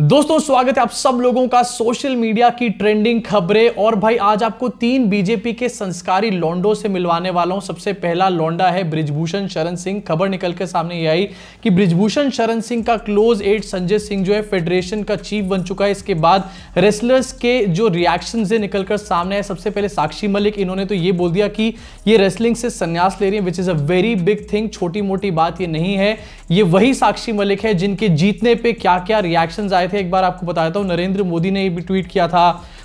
दोस्तों स्वागत है आप सब लोगों का सोशल मीडिया की ट्रेंडिंग खबरें और भाई आज आपको तीन बीजेपी के संस्कारी लौंडों से मिलवाने वाला हूं सबसे पहला लौंडा है ब्रिजभूषण शरण सिंह खबर निकल के सामने ये आई कि ब्रिजभूषण शरण सिंह का क्लोज एड संजय सिंह जो है फेडरेशन का चीफ बन चुका है इसके बाद रेसलर्स के जो रिएक्शन से निकलकर सामने आए सबसे पहले साक्षी मलिक इन्होंने तो ये बोल दिया कि ये रेसलिंग से संन्यास ले रही है which is a very big thing छोटी मोटी बात ये नहीं है ये वही साक्षी मलिक है जिनके जीतने पर क्या क्या रिएक्शन आए आए थे एक बार आपको बताया था नरेंद्र मोदी ने भी ट्वीट किया था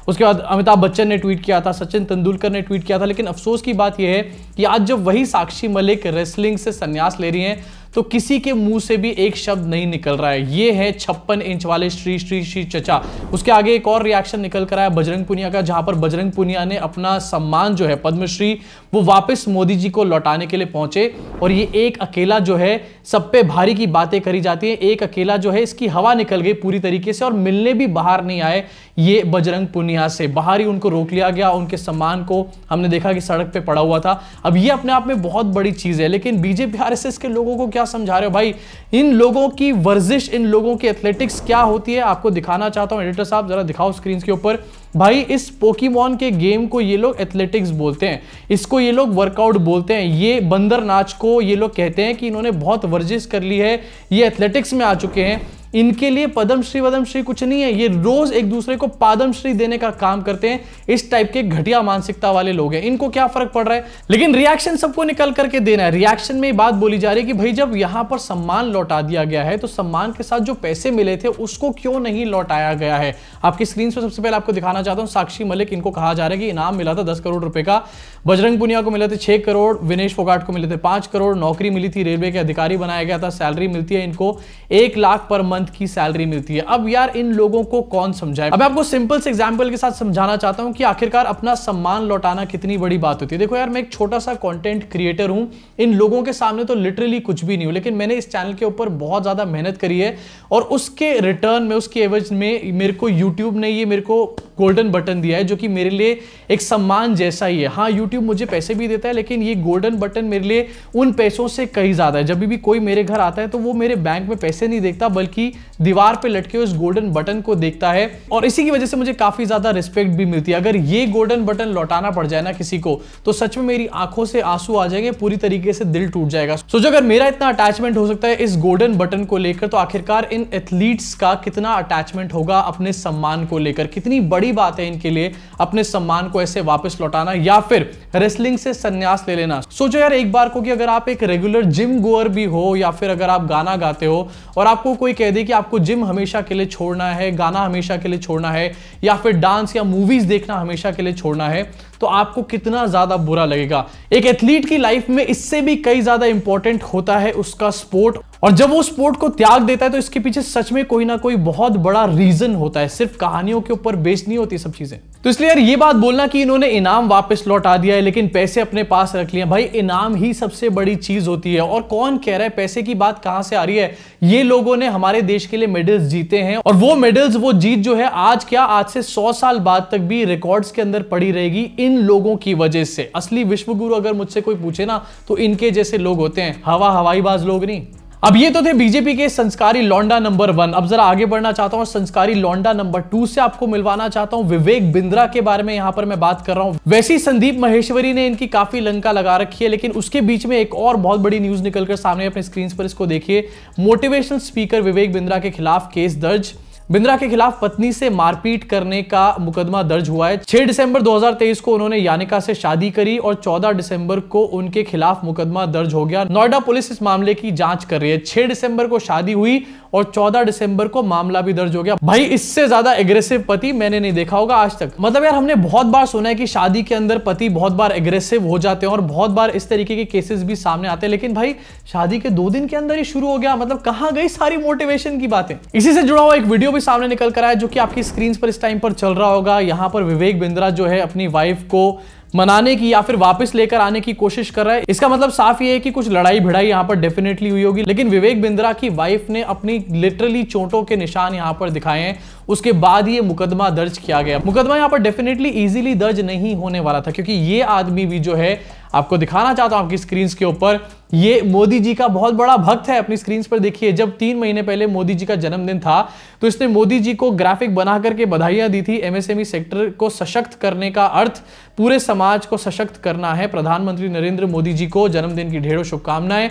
उसके बाद अमिताभ बच्चन ने ट्वीट किया था सचिन तेंदुलकर ने ट्वीट किया था लेकिन अफसोस की बात यह है कि आज जब वही साक्षी मलिक रेसलिंग से संन्यास ले रही हैं तो किसी के मुंह से भी एक शब्द नहीं निकल रहा है ये है छप्पन इंच वाले श्री श्री श्री चचा उसके आगे एक और रिएक्शन निकल कर आया बजरंग पुनिया का जहां पर बजरंग पुनिया ने अपना सम्मान जो है पद्मश्री वो वापस मोदी जी को लौटाने के लिए पहुंचे और ये एक अकेला जो है सब पे भारी की बातें करी जाती है एक अकेला जो है इसकी हवा निकल गई पूरी तरीके से और मिलने भी बाहर नहीं आए ये बजरंग पुनिया से बाहर ही उनको रोक लिया गया उनके सम्मान को हमने देखा कि सड़क पे पड़ा हुआ था अब ये अपने आप में बहुत बड़ी चीज़ है लेकिन बीजेपी आर के लोगों को क्या समझा रहे हो भाई इन लोगों की वर्जिश इन लोगों की एथलेटिक्स क्या होती है आपको दिखाना चाहता हूँ एडिटर साहब जरा दिखाओ स्क्रीन के ऊपर भाई इस पोकीमॉन के गेम को ये लोग एथलेटिक्स बोलते हैं इसको ये लोग वर्कआउट बोलते हैं ये बंदर नाच को ये लोग कहते हैं कि इन्होंने बहुत वर्जिश कर ली है ये एथलेटिक्स में आ चुके हैं इनके लिए पद्मश्री श्री कुछ नहीं है ये रोज एक दूसरे को श्री देने का काम करते हैं इस टाइप के घटिया मानसिकता वाले लोग हैं इनको क्या फर्क पड़ रहा है लेकिन रिएक्शन सबको निकल करके देना है रिएक्शन में बात बोली जा रही है कि भाई जब यहां पर सम्मान लौटा दिया गया है तो सम्मान के साथ जो पैसे मिले थे उसको क्यों नहीं लौटाया गया है आपकी स्क्रीन पर सबसे पहले आपको दिखाना चाहता हूं साक्षी मलिक इनको कहा जा रहा है कि इनाम मिला था दस करोड़ रुपए का बजरंग पुनिया को मिले थे छह करोड़ विनेश फोगाट को मिले थे पांच करोड़ नौकरी मिली थी रेलवे के अधिकारी बनाया गया था सैलरी मिलती है इनको एक लाख पर मंथ मंथ की सैलरी मिलती है अब यार इन लोगों को कौन समझाए अब आपको सिंपल से एग्जाम्पल के साथ समझाना चाहता हूँ कि आखिरकार अपना सम्मान लौटाना कितनी बड़ी बात होती है देखो यार मैं एक छोटा सा कॉन्टेंट क्रिएटर हूँ इन लोगों के सामने तो लिटरली कुछ भी नहीं हो लेकिन मैंने इस चैनल के ऊपर बहुत ज़्यादा मेहनत करी है और उसके रिटर्न में उसके एवज में मेरे को यूट्यूब ने ये मेरे को गोल्डन बटन दिया है जो कि मेरे लिए एक सम्मान जैसा ही है हाँ यूट्यूब मुझे पैसे भी देता है लेकिन ये गोल्डन बटन मेरे लिए उन पैसों से कहीं ज़्यादा है जब भी कोई मेरे घर आता है तो वो मेरे बैंक में पैसे नहीं देखता बल्कि दीवार पर लटके उस गोल्डन बटन को देखता है और इसी की वजह से मुझे काफ़ी ज़्यादा रिस्पेक्ट भी मिलती है अगर ये गोल्डन बटन लौटाना पड़ जाए ना किसी को तो सच में मेरी आंखों से आंसू आ जाएंगे पूरी तरीके से दिल टूट जाएगा सो जो अगर मेरा इतना अटैचमेंट हो सकता है इस गोल्डन बटन को लेकर तो आखिरकार इन एथलीट्स का कितना अटैचमेंट होगा अपने सम्मान को लेकर कितनी बड़ी बड़ी बात है इनके लिए अपने सम्मान को ऐसे वापस लौटाना या फिर रेसलिंग से संन्यास ले लेना सोचो यार एक बार को कि अगर आप एक रेगुलर जिम गोअर भी हो या फिर अगर आप गाना गाते हो और आपको कोई कह दे कि आपको जिम हमेशा के लिए छोड़ना है गाना हमेशा के लिए छोड़ना है या फिर डांस या मूवीज देखना हमेशा के लिए छोड़ना है तो आपको कितना ज़्यादा बुरा लगेगा एक एथलीट की लाइफ में इससे भी कई ज़्यादा इंपॉर्टेंट होता है उसका स्पोर्ट और जब वो स्पोर्ट को त्याग देता है तो इसके पीछे सच में कोई ना कोई बहुत बड़ा रीजन होता है सिर्फ कहानियों के ऊपर बेस नहीं होती सब चीजें तो इसलिए यार ये बात बोलना कि इन्होंने इनाम वापस लौटा दिया है लेकिन पैसे अपने पास रख लिए भाई इनाम ही सबसे बड़ी चीज होती है और कौन कह रहा है पैसे की बात कहां से आ रही है ये लोगों ने हमारे देश के लिए मेडल्स जीते हैं और वो मेडल्स वो जीत जो है आज क्या आज से सौ साल बाद तक भी रिकॉर्ड्स के अंदर पड़ी रहेगी इन इन लोगों की वजह से असली विश्वगुरु अगर मुझसे कोई पूछे ना तो इनके जैसे लोग होते हैं हवा हवाई बाज लोग नहीं अब ये तो थे बीजेपी के संस्कारी लौंडा नंबर वन अब जरा आगे बढ़ना चाहता हूँ संस्कारी लौंडा नंबर टू से आपको मिलवाना चाहता हूँ विवेक बिंद्रा के बारे में यहाँ पर मैं बात कर रहा हूँ वैसी संदीप महेश्वरी ने इनकी काफी लंका लगा रखी है लेकिन उसके बीच में एक और बहुत बड़ी न्यूज निकलकर सामने अपने स्क्रीन पर इसको देखिए मोटिवेशनल स्पीकर विवेक बिंद्रा के खिलाफ केस दर्ज बिंद्रा के खिलाफ पत्नी से मारपीट करने का मुकदमा दर्ज हुआ है 6 दिसंबर 2023 को उन्होंने यानिका से शादी करी और 14 दिसंबर को उनके खिलाफ मुकदमा दर्ज हो गया नोएडा पुलिस इस मामले की जांच कर रही है 6 दिसंबर को शादी हुई और 14 दिसंबर को मामला भी दर्ज हो गया भाई इससे ज्यादा एग्रेसिव पति मैंने नहीं देखा होगा आज तक मतलब यार हमने बहुत बार सुना है कि शादी के अंदर पति बहुत बार एग्रेसिव हो जाते हैं और बहुत बार इस तरीके के केसेस भी सामने आते हैं लेकिन भाई शादी के दो दिन के अंदर ही शुरू हो गया मतलब कहां गई सारी मोटिवेशन की बातें इसी से जुड़ा हुआ एक वीडियो भी सामने निकल कर आया जो कि आपकी स्क्रीन पर इस टाइम पर चल रहा होगा यहाँ पर विवेक बिंद्रा जो है अपनी वाइफ को मनाने की या फिर वापस लेकर आने की कोशिश कर रहा है इसका मतलब साफ ये है कि कुछ लड़ाई भिड़ाई यहाँ पर डेफिनेटली हुई होगी लेकिन विवेक बिंद्रा की वाइफ ने अपनी लिटरली चोटों के निशान यहाँ पर दिखाए हैं उसके बाद ये मुकदमा दर्ज किया गया मुकदमा यहाँ पर डेफिनेटली इजीली दर्ज नहीं होने वाला था क्योंकि ये आदमी भी जो है आपको दिखाना चाहता हूं आपकी स्क्रीन के ऊपर ये मोदी जी का बहुत बड़ा भक्त है अपनी स्क्रीन पर देखिए जब तीन महीने पहले मोदी जी का जन्मदिन था तो इसने मोदी जी को ग्राफिक बना करके बधाइयां दी थी एमएसएमई सेक्टर e को सशक्त करने का अर्थ पूरे समाज को सशक्त करना है प्रधानमंत्री नरेंद्र मोदी जी को जन्मदिन की ढेरों शुभकामनाएं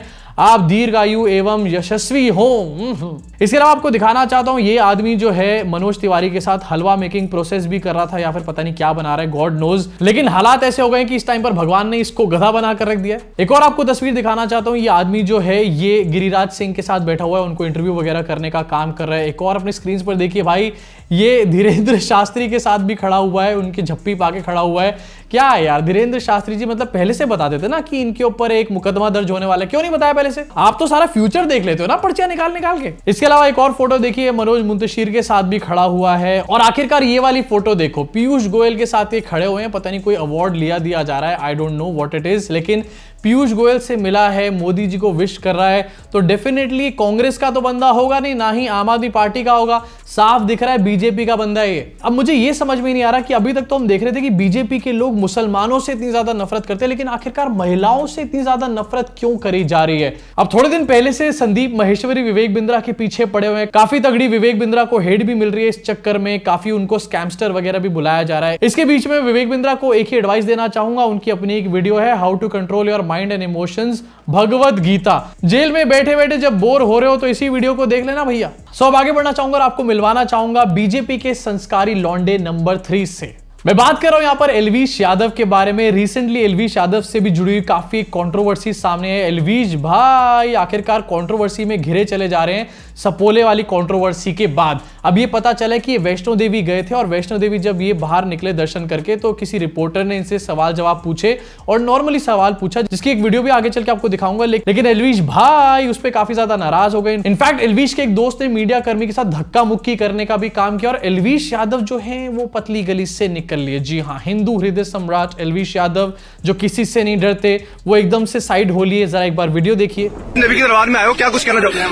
आप दीर्घायु एवं यशस्वी हो हम्म, हम्म। इसके अलावा आपको दिखाना चाहता हूं ये आदमी जो है मनोज तिवारी के साथ हलवा मेकिंग प्रोसेस भी कर रहा था या फिर पता नहीं क्या बना रहा है गॉड नोज लेकिन हालात ऐसे हो गए कि इस टाइम पर भगवान ने इसको गधा बनाकर रख दिया एक और आपको तस्वीर दिखाना चाहता हूँ ये आदमी जो है ये गिरिराज सिंह के साथ बैठा हुआ है उनको इंटरव्यू वगैरह करने का काम कर रहा है एक और अपने स्क्रीन पर देखिए भाई ये धीरेन्द्र शास्त्री के साथ भी खड़ा हुआ है उनकी झप्पी पाके खड़ा हुआ है क्या है यार धीरेन्द्र शास्त्री जी मतलब पहले से बता देते ना कि इनके ऊपर एक मुकदमा दर्ज होने वाला क्यों नहीं बताया पहले से आप तो सारा फ्यूचर देख लेते हो ना पर्चिया निकाल निकाल के इसके अलावा एक और फोटो देखिए मनोज मुंतशीर के साथ भी खड़ा हुआ है और आखिरकार ये वाली फोटो देखो पीयूष गोयल के साथ ये खड़े हुए हैं पता नहीं कोई अवार्ड लिया दिया जा रहा है I don't know what it is लेकिन पीयूष गोयल से मिला है मोदी जी को विश कर रहा है तो डेफिनेटली कांग्रेस का तो बंदा होगा नहीं ना ही आम आदमी पार्टी का होगा साफ दिख रहा है बीजेपी का बंदा ये अब मुझे ये समझ में नहीं आ रहा कि अभी तक तो हम देख रहे थे कि बीजेपी के लोग मुसलमानों से इतनी ज्यादा नफरत करते हैं लेकिन आखिरकार महिलाओं से इतनी ज्यादा नफरत क्यों करी जा रही है अब थोड़े दिन पहले से संदीप महेश्वरी विवेक बिंद्रा के पीछे पड़े हुए हैं काफी तगड़ी विवेक बिंद्रा को हेड भी मिल रही है इस चक्कर में काफी उनको स्कैमस्टर वगैरह भी बुलाया जा रहा है इसके बीच में विवेक बिंद्रा को एक ही एडवाइस देना चाहूंगा उनकी अपनी एक वीडियो है how to control your mind and emotions Bhagwat Gita jail में बैठे बैठे जब बोर हो रहे हो तो इसी वीडियो को देख लेना भैया सो अब आगे बढ़ना चाहूंगा और आपको मिलवाना चाहूंगा बीजेपी के संस्कारी लॉन्डे नंबर थ्री से मैं बात कर रहा हूं यहां पर एलवीश यादव के बारे में रिसेंटली एलवीश यादव से भी जुड़ी हुई काफी कंट्रोवर्सी सामने है एलवीश भाई आखिरकार कंट्रोवर्सी में घिरे चले जा रहे हैं सपोले वाली कंट्रोवर्सी के बाद अब ये पता चला है कि वैष्णो देवी गए थे और वैष्णो देवी जब ये बाहर निकले दर्शन करके तो किसी रिपोर्टर ने इनसे सवाल जवाब पूछे और नॉर्मली सवाल पूछा जिसकी एक वीडियो भी आगे चल के आपको दिखाऊंगा लेकिन एलवीश भाई उस पर काफी ज्यादा नाराज हो गए इनफैक्ट एलवीश के एक दोस्त ने मीडिया कर्मी के साथ धक्का मुक्की करने का भी काम किया और एलवीश यादव जो है वो पतली गली से निकल कर लिए जी हाँ हिंदू हृदय सम्राट एलवीश यादव जो किसी से नहीं डरते वो एकदम से साइड हो लिए जरा एक बार वीडियो देखिए नबी के दरबार में आयो क्या कुछ कहना चाहते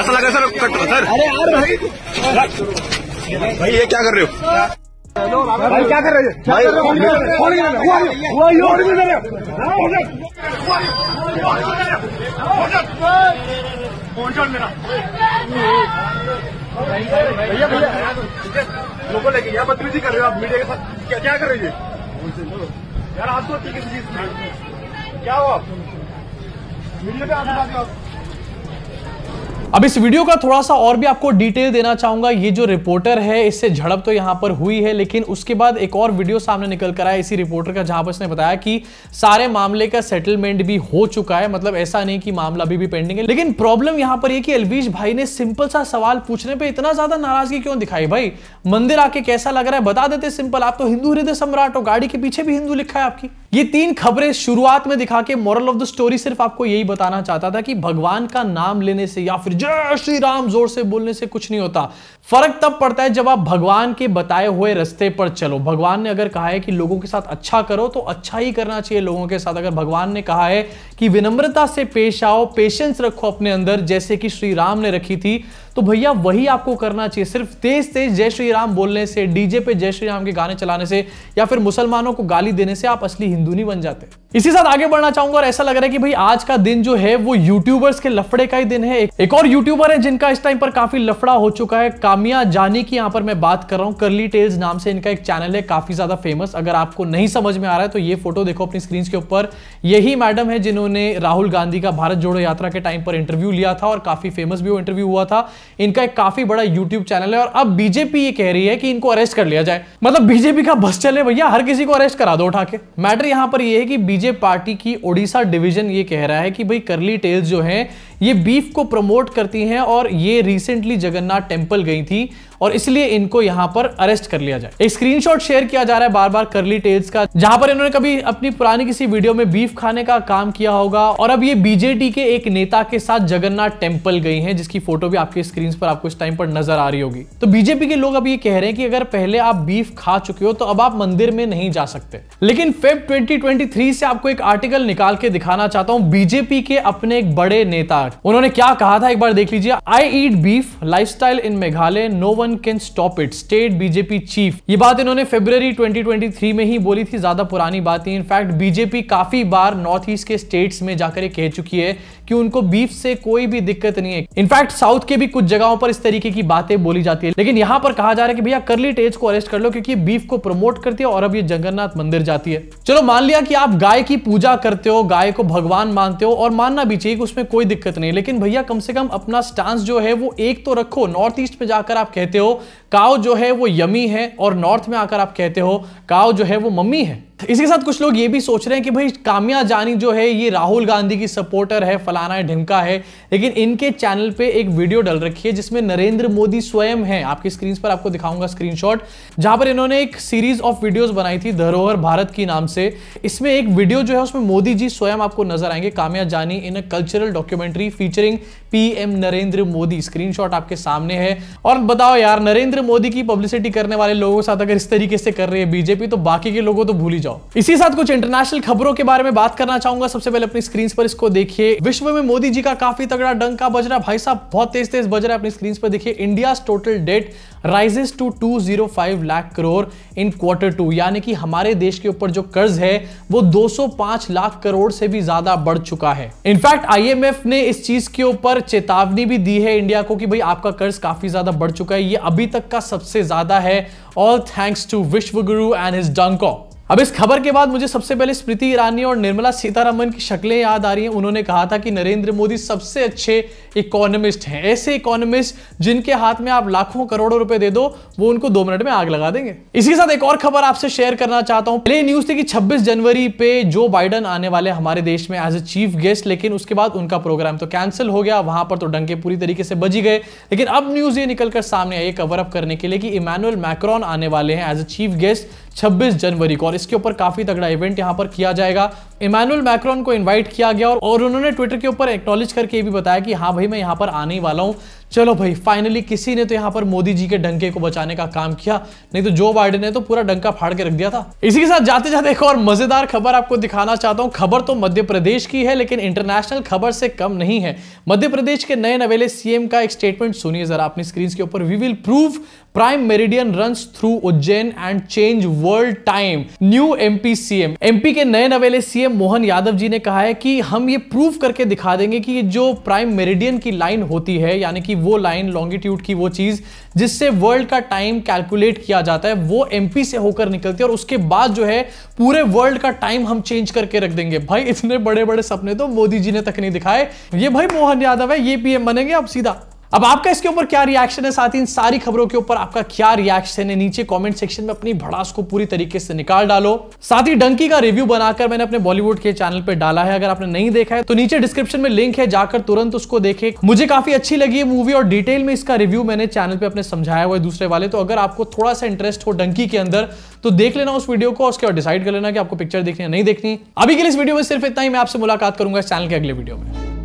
कैसा लगा सर सर भाई ये क्या कर रहे हो भाई क्या कर रहे हो भाई भैया लोगों लेके यहाँ बदतमीजी कर रहे हो आप मीडिया के साथ क्या क्या कर रही है यार आपको किसी चीज क्या हो आप मीडिया पे आप अब इस वीडियो का थोड़ा सा और भी आपको डिटेल देना चाहूंगा ये जो रिपोर्टर है इससे झड़प तो यहाँ पर हुई है लेकिन उसके बाद एक और वीडियो सामने निकल कर आया इसी रिपोर्टर का जहां पर उसने बताया कि सारे मामले का सेटलमेंट भी हो चुका है मतलब ऐसा नहीं कि मामला अभी भी पेंडिंग है लेकिन प्रॉब्लम यहाँ पर यह कि अलवीश भाई ने सिंपल सा सवाल पूछने पर इतना ज्यादा नाराजगी क्यों दिखाई भाई मंदिर आके कैसा लग रहा है बता देते सिंपल आप तो हिंदू हृदय सम्राट हो गाड़ी के पीछे भी हिंदू लिखा है आपकी ये तीन खबरें शुरुआत में दिखा के मॉरल ऑफ द स्टोरी सिर्फ आपको यही बताना चाहता था कि भगवान का नाम लेने से या फिर जय श्री राम जोर से बोलने से कुछ नहीं होता फर्क तब पड़ता है जब आप भगवान के बताए हुए रास्ते पर चलो भगवान ने अगर कहा है कि लोगों के साथ अच्छा करो तो अच्छा ही करना चाहिए लोगों के साथ अगर भगवान ने कहा है कि विनम्रता से पेश आओ पेशेंस रखो अपने अंदर जैसे कि श्री राम ने रखी थी तो भैया वही आपको करना चाहिए सिर्फ तेज तेज जय श्री राम बोलने से डीजे पे जय श्री राम के गाने चलाने से या फिर मुसलमानों को गाली देने से आप असली हिंदू नहीं बन जाते इसी साथ आगे बढ़ना चाहूंगा और ऐसा लग रहा है कि भाई आज का दिन जो है वो यूट्यूबर्स के लफड़े का ही दिन है एक और यूट्यूबर है जिनका इस टाइम पर काफी लफड़ा हो चुका है कामिया जानी की यहाँ पर मैं बात कर रहा हूँ करली टेल्स नाम से इनका एक चैनल है काफी ज्यादा फेमस अगर आपको नहीं समझ में आ रहा है तो ये फोटो देखो अपनी स्क्रीन के ऊपर यही मैडम है जिन्होंने राहुल गांधी का भारत जोड़ो यात्रा के टाइम पर इंटरव्यू लिया था और काफी फेमस भी वो इंटरव्यू हुआ था इनका एक काफी बड़ा यूट्यूब चैनल है और अब बीजेपी ये कह रही है कि इनको अरेस्ट कर लिया जाए मतलब बीजेपी का बस चले भैया हर किसी को अरेस्ट करा दो उठा के मैटर यहाँ पर यह है कि बीजे पार्टी की ओडिशा डिवीजन ये कह रहा है कि भाई करली टेल्स जो है ये बीफ को प्रमोट करती हैं और ये रिसेंटली जगन्नाथ टेम्पल गई थी और इसलिए इनको यहां पर अरेस्ट कर लिया जाए एक स्क्रीनशॉट शेयर किया जा रहा है बार बार करली टेल्स का जहां पर इन्होंने कभी अपनी पुरानी किसी वीडियो में बीफ खाने का काम किया होगा और अब ये बीजेडी के एक नेता के साथ जगन्नाथ टेम्पल गई हैं जिसकी फोटो भी आपके स्क्रीन पर आपको इस टाइम पर नजर आ रही होगी तो बीजेपी के लोग अब ये कह रहे हैं कि अगर पहले आप बीफ खा चुके हो तो अब आप मंदिर में नहीं जा सकते लेकिन फेब ट्वेंटी से आपको एक आर्टिकल निकाल के दिखाना चाहता हूं बीजेपी के अपने एक बड़े नेता स्टार्ट उन्होंने क्या कहा था एक बार देख लीजिए I eat beef lifestyle in Meghalaya no one can stop it state BJP chief ये बात इन्होंने फेब्रवरी 2023 में ही बोली थी ज्यादा पुरानी बात नहीं इनफैक्ट बीजेपी काफी बार नॉर्थ ईस्ट के स्टेट्स में जाकर कह चुकी है कि उनको बीफ से कोई भी दिक्कत नहीं है इनफैक्ट साउथ के भी कुछ जगहों पर इस तरीके की बातें बोली जाती है लेकिन यहां पर कहा जा रहा है कि भैया करली टेज को अरेस्ट कर लो क्योंकि बीफ को प्रमोट करती है और अब ये जगन्नाथ मंदिर जाती है चलो मान लिया कि आप गाय की पूजा करते हो गाय को भगवान मानते हो और मानना भी चाहिए कि उसमें कोई दिक्कत नहीं लेकिन भैया कम से कम अपना स्टांस जो है वो एक तो रखो नॉर्थ ईस्ट में जाकर आप कहते हो काव जो है वो यमी है और नॉर्थ में आकर आप कहते हो काव जो है वो मम्मी है इसी के साथ कुछ लोग ये भी सोच रहे हैं कि भाई कामिया जानी जो है ये राहुल गांधी की सपोर्टर है फलाना है ढिमका है लेकिन इनके चैनल पे एक वीडियो डल रखी है जिसमें नरेंद्र मोदी स्वयं है आपकी स्क्रीन पर आपको दिखाऊंगा स्क्रीनशॉट जहां पर इन्होंने एक सीरीज ऑफ वीडियोस बनाई थी धरोहर भारत की नाम से इसमें एक वीडियो जो है उसमें मोदी जी स्वयं आपको नजर आएंगे Kamiya Jaani in a cultural documentary featuring PM Narendra Modi screen आपके सामने है और बताओ यार नरेंद्र मोदी की पब्लिसिटी करने वाले लोगों के साथ अगर इस तरीके से कर रहे हैं बीजेपी तो बाकी के लोगों तो भूल ही जाओ इसी साथ कुछ इंटरनेशनल खबरों के बारे में बात करना चाहूंगा सबसे पहले अपनी स्क्रीन पर इसको देखिए विश्व में मोदी जी का काफी तगड़ा डंका बज रहा है भाई साहब बहुत तेज तेज बज रहा है अपनी स्क्रीन पर देखिए India total debt rises to two zero five lakh crore in quarter two यानी कि हमारे देश के ऊपर जो कर्ज है वो दो सौ पांच लाख करोड़ से भी ज्यादा बढ़ चुका है इनफैक्ट आईएमएफ ने इस चीज के ऊपर चेतावनी भी दी है इंडिया को कि भाई आपका कर्ज काफी ज्यादा बढ़ चुका है ये अभी तक का सबसे ज्यादा है ऑल थैंक्स टू विश्व गुरु एंड हिज डंको अब इस खबर के बाद मुझे सबसे पहले स्मृति ईरानी और निर्मला सीतारमन की शक्लें याद आ रही हैं उन्होंने कहा था कि नरेंद्र मोदी सबसे अच्छे इकोनॉमिस्ट हैं ऐसे इकोनॉमिस्ट जिनके हाथ में आप लाखों करोड़ों रुपए दे दो वो उनको दो मिनट में आग लगा देंगे इसी के साथ एक और खबर आपसे शेयर करना चाहता हूं पहले न्यूज थी कि छब्बीस जनवरी पे जो बाइडन आने वाले हमारे देश में एज ए चीफ गेस्ट लेकिन उसके बाद उनका प्रोग्राम तो कैंसिल हो गया वहां पर तो डंके पूरी तरीके से बजी गए लेकिन अब न्यूज ये निकलकर सामने आई कवर अप करने के लिए कि इमानुअल मैक्रॉन आने वाले हैं एज ए चीफ गेस्ट 26 जनवरी को और इसके ऊपर काफी तगड़ा इवेंट यहां पर किया जाएगा इमानुअल मैक्रोन को इन्वाइट किया गया और उन्होंने ट्विटर के ऊपर एक्नोलेज करके ये भी बताया कि हाँ भाई मैं यहाँ पर आने वाला हूँ चलो भाई फाइनली किसी ने तो यहाँ पर मोदी जी के डंके को बचाने का काम किया नहीं तो जो बाइडन ने तो पूरा डंका फाड़ के रख दिया था इसी के साथ जाते जाते एक और मजेदार खबर आपको दिखाना चाहता हूँ खबर तो मध्य प्रदेश की है लेकिन इंटरनेशनल खबर से कम नहीं है मध्य प्रदेश के नए नवेले सीएम का एक स्टेटमेंट सुनिए जरा अपनी स्क्रीन के ऊपर we will prove prime meridian run through Ujjain and change world time new MP CM MP के नए नवेले सीएम सीएम मोहन यादव जी ने कहा है कि हम ये प्रूव करके दिखा देंगे कि जो प्राइम मेरिडियन की लाइन होती है यानी कि वो लाइन लॉन्गिट्यूड की वो चीज़ जिससे वर्ल्ड का टाइम कैलकुलेट किया जाता है वो एमपी से होकर निकलती है और उसके बाद जो है पूरे वर्ल्ड का टाइम हम चेंज करके रख देंगे भाई इतने बड़े बड़े सपने तो मोदी जी ने तक नहीं दिखाए ये भाई मोहन यादव है ये पीएम बनेंगे आप सीधा अब आपका इसके ऊपर क्या रिएक्शन है साथ ही इन सारी खबरों के ऊपर आपका क्या रिएक्शन है नीचे कमेंट सेक्शन में अपनी भड़ास को पूरी तरीके से निकाल डालो साथ ही डंकी का रिव्यू बनाकर मैंने अपने बॉलीवुड के चैनल पर डाला है अगर आपने नहीं देखा है तो नीचे डिस्क्रिप्शन में लिंक है जाकर तुरंत उसको देखे मुझे काफी अच्छी लगी है मूवी और डिटेल में इसका रिव्यू मैंने चैनल पर अपने समझाया हुआ है दूसरे वाले तो अगर आपको थोड़ा सा इंटरेस्ट हो डंकी के अंदर तो देख लेना उस वीडियो को उसके और डिसाइड कर लेना की आपको पिक्चर देखनी है नहीं देखनी अभी के लिए इस वीडियो में सिर्फ इतना ही मैं आपसे मुलाकात करूंगा इस चैनल के अगले वीडियो में